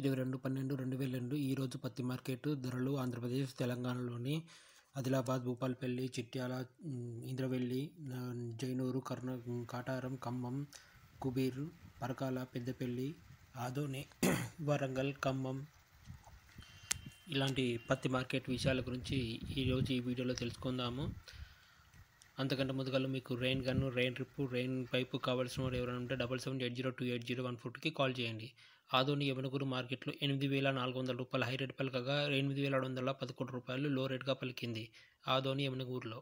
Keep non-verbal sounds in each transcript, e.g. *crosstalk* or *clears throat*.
ఇరవై రెండు పన్నెండు రెండు వేల రెండు ఈరోజు పత్తి మార్కెట్ ధరలు ఆంధ్రప్రదేశ్ తెలంగాణలోని ఆదిలాబాద్ భూపాల్పల్లి చిట్యాల ఇంద్రవెల్లి జైనూరు కర్ణ కాటారం ఖమ్మం కుబీర్ పరకాల పెద్దపల్లి ఆదోని *clears throat* వరంగల్ ఖమ్మం ఇలాంటి పత్తి మార్కెట్ విషయాల గురించి ఈరోజు ఈ వీడియోలో తెలుసుకుందాము అంతకంటే ముందుగా మీకు రెయిన్ గన్ను రెయిన్ రిప్ రెయిన్ పైపు కావాల్సిన వారు ఎవరైనా ఉంటే double seven eight zero two eight zero one ఫోర్కి కాల్ చేయండి ఆదోని యమనగూరు మార్కెట్లో ఎనిమిది వేల నాలుగు వందల రూపాయలు హై రేట్ పలకగా ఎనిమిది వేల ఆరు వందల పదకొండు రూపాయలు లో రేట్గా పలికింది ఆదోని యమనగూరులో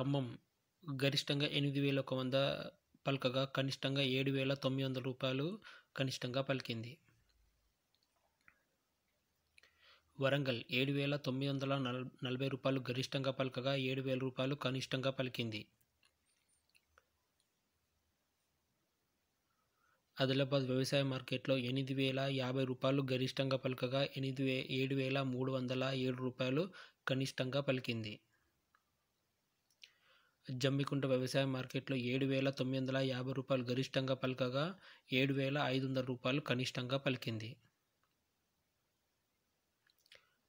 ఖమ్మం గరిష్టంగా ఎనిమిది వేల ఒక వంద పలకగా కనిష్టంగా ఏడు వేల తొమ్మిది వందల రూపాయలు కనిష్టంగా పలికింది వరంగల్ ఏడు వేల తొమ్మిది వందల నలభై రూపాయలు గరిష్టంగా పలకగా ఏడు వేల రూపాయలు కనిష్టంగా పలికింది ఆదిలాబాద్ వ్యవసాయ మార్కెట్లో ఎనిమిది వేల యాభై రూపాయలు గరిష్టంగా పలకగా ఎనిమిది వే ఏడు వేల మూడు వందల ఏడు రూపాయలు కనిష్టంగా పలికింది జమ్మికుంట వ్యవసాయ మార్కెట్లో ఏడు వేల తొమ్మిది వందల యాభై రూపాయలు గరిష్టంగా పలకగా ఏడు వేల ఐదు వందల రూపాయలు కనిష్టంగా పలికింది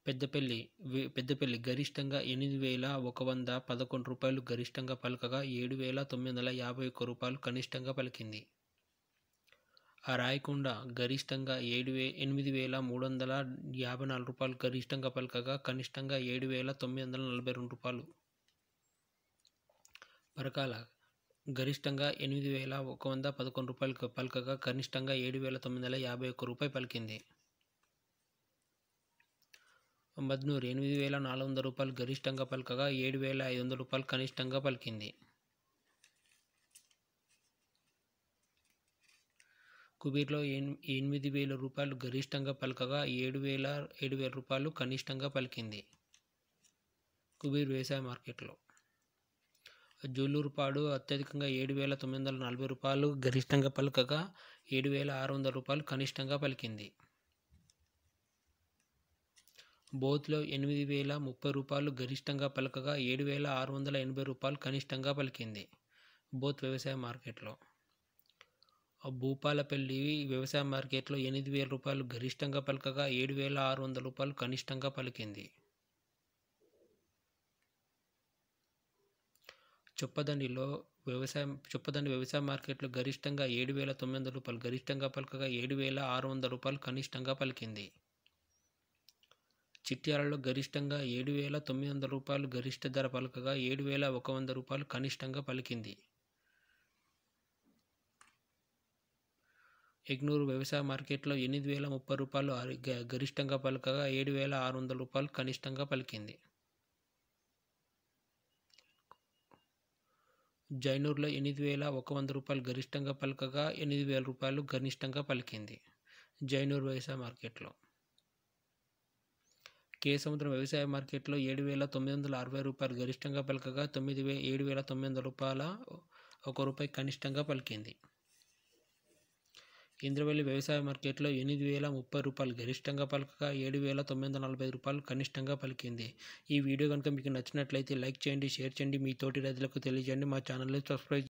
పెద్దపల్లి పెద్దపల్లి గరిష్టంగా ఎనిమిది వేల ఒక వంద పదకొండు రూపాయలు గరిష్టంగా పలకగా ఏడు వేల తొమ్మిది వందల యాభై ఒక్క రూపాయలు కనిష్టంగా పలికింది ఆ రాయకొండ గరిష్టంగా ఏడు వే ఎనిమిది వేల మూడు వందల యాభై నాలుగు రూపాయలు గరిష్టంగా పలకగా కనిష్టంగా ఏడు వేల తొమ్మిది వందల నలభై రెండు రూపాయలు పరకాల గరిష్టంగా ఎనిమిది వేల ఒక వంద పదకొండు రూపాయలు పలకగా కనిష్టంగా ఏడు వేల తొమ్మిది వందల యాభై ఒక్క రూపాయి పలికింది మద్నూర్ ఎనిమిది వేల నాలుగు వందల రూపాయలు గరిష్టంగా పలకగా ఏడు వేల ఐదు వందల రూపాయలు కనిష్టంగా పలికింది కుబీర్లో ఎనిమిది వేల రూపాయలు గరిష్టంగా పలకగా ఏడు వేల ఏడు వేల రూపాయలు కనిష్టంగా పలికింది కుబీర్ వ్యవసాయ మార్కెట్లో జూలూరుపాడు అత్యధికంగా ఏడు వేల తొమ్మిది వందల నలభై రూపాయలు గరిష్టంగా పలకగా ఏడు వేల ఆరు వందల రూపాయలు కనిష్టంగా పలికింది బోత్లో ఎనిమిది వేల ముప్పై రూపాయలు గరిష్టంగా పలకగా ఏడు వేల ఆరు వందల ఎనభై రూపాయలు కనిష్టంగా పలికింది బోత్ వ్యవసాయ మార్కెట్లో భూపాలపల్లి వ్యవసాయ మార్కెట్లో ఎనిమిది వేల రూపాయలు గరిష్టంగా పలకగా ఏడు వేల ఆరు వందల రూపాయలు కనిష్టంగా పలికింది చొప్పదండిలో వ్యవసాయ చొప్పదండి వ్యవసాయ మార్కెట్లో గరిష్టంగా ఏడు వేల తొమ్మిది వందల రూపాయలు గరిష్టంగా పలకగా ఏడు వేల ఆరు వందల రూపాయలు కనిష్టంగా పలికింది చిట్యాలలో గరిష్టంగా ఏడు వేల తొమ్మిది వందల రూపాయలు గరిష్ట ధర పలకగా ఏడు వేల ఒక వంద రూపాయలు కనిష్టంగా పలికింది ఎగ్నూరు వ్యవసాయ మార్కెట్లో ఎనిమిది వేల ముప్పై రూపాయలు గరిష్టంగా పలకగా ఏడు వేల ఆరు వందల రూపాయలు కనిష్టంగా పలికింది జైనూరులో ఎనిమిది వేల ఒక వంద రూపాయలు గరిష్టంగా పలకగా ఎనిమిది వేల రూపాయలు కనిష్టంగా పలికింది జైనూరు వ్యవసాయ మార్కెట్లో కే సముద్రం వ్యవసాయ మార్కెట్లో ఏడు వేల తొమ్మిది వందల అరవై రూపాయలు గరిష్టంగా పలకగా తొమ్మిది వే ఏడు వేల తొమ్మిది వందల రూపాయల ఒక రూపాయి కనిష్టంగా పలికింది ఇంద్రవెల్లి వ్యవసాయ మార్కెట్లో ఎనిమిది వేల ముప్పై రూపాయలు గరిష్టంగా పలకగా ఏడు వేల తొమ్మిది వందల నలభై రూపాయలు కనిష్టంగా పలికింది ఈ వీడియో కనుక మీకు నచ్చినట్లయితే లైక్ చేయండి షేర్ చేయండి మీ తోటి రైతులకు తెలియజేయండి మా ఛానల్ని సబ్స్క్రైబ్